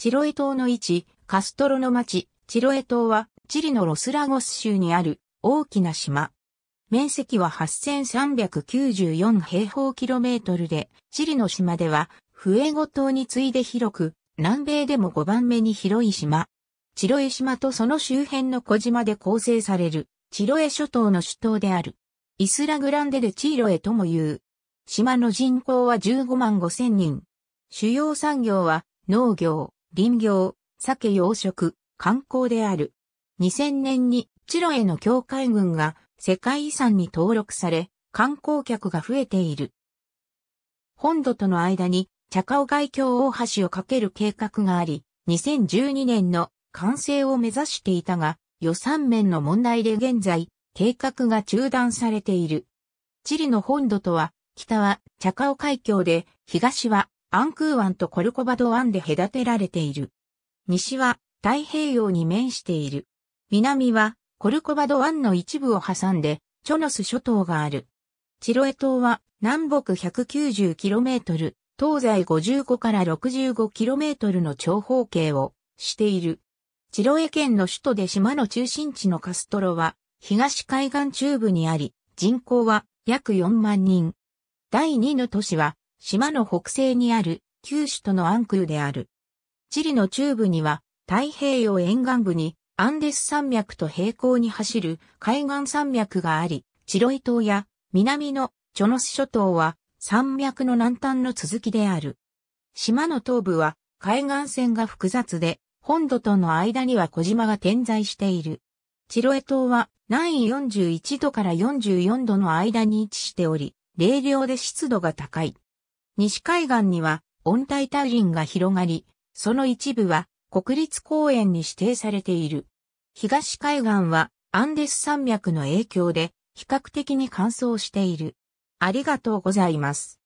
チロエ島の位置、カストロの町、チロエ島は、チリのロスラゴス州にある大きな島。面積は8394平方キロメートルで、チリの島では、フエゴ島に次いで広く、南米でも5番目に広い島。チロエ島とその周辺の小島で構成される、チロエ諸島の首都である。イスラグランデでチーロエとも言う。島の人口は15万5千人。主要産業は農業、林業、鮭養殖、観光である。2000年にチロへの境界群が世界遺産に登録され、観光客が増えている。本土との間に、茶川海峡大橋を架ける計画があり、2012年の完成を目指していたが、予算面の問題で現在、計画が中断されている。チリの本土とは、北は茶川海峡で、東はアンクー湾とコルコバド湾で隔てられている。西は太平洋に面している。南はコルコバド湾の一部を挟んでチョノス諸島がある。チロエ島は南北 190km、東西55から 65km の長方形をしている。チロエ県の首都で島の中心地のカストロは東海岸中部にあり、人口は約4万人。第2の都市は島の北西にある九州とのアンクーである。チリの中部には太平洋沿岸部にアンデス山脈と平行に走る海岸山脈があり、チロイ島や南のチョノス諸島は山脈の南端の続きである。島の東部は海岸線が複雑で、本土との間には小島が点在している。チロエ島は南緯41度から44度の間に位置しており、冷涼で湿度が高い。西海岸には温帯大林が広がり、その一部は国立公園に指定されている。東海岸はアンデス山脈の影響で比較的に乾燥している。ありがとうございます。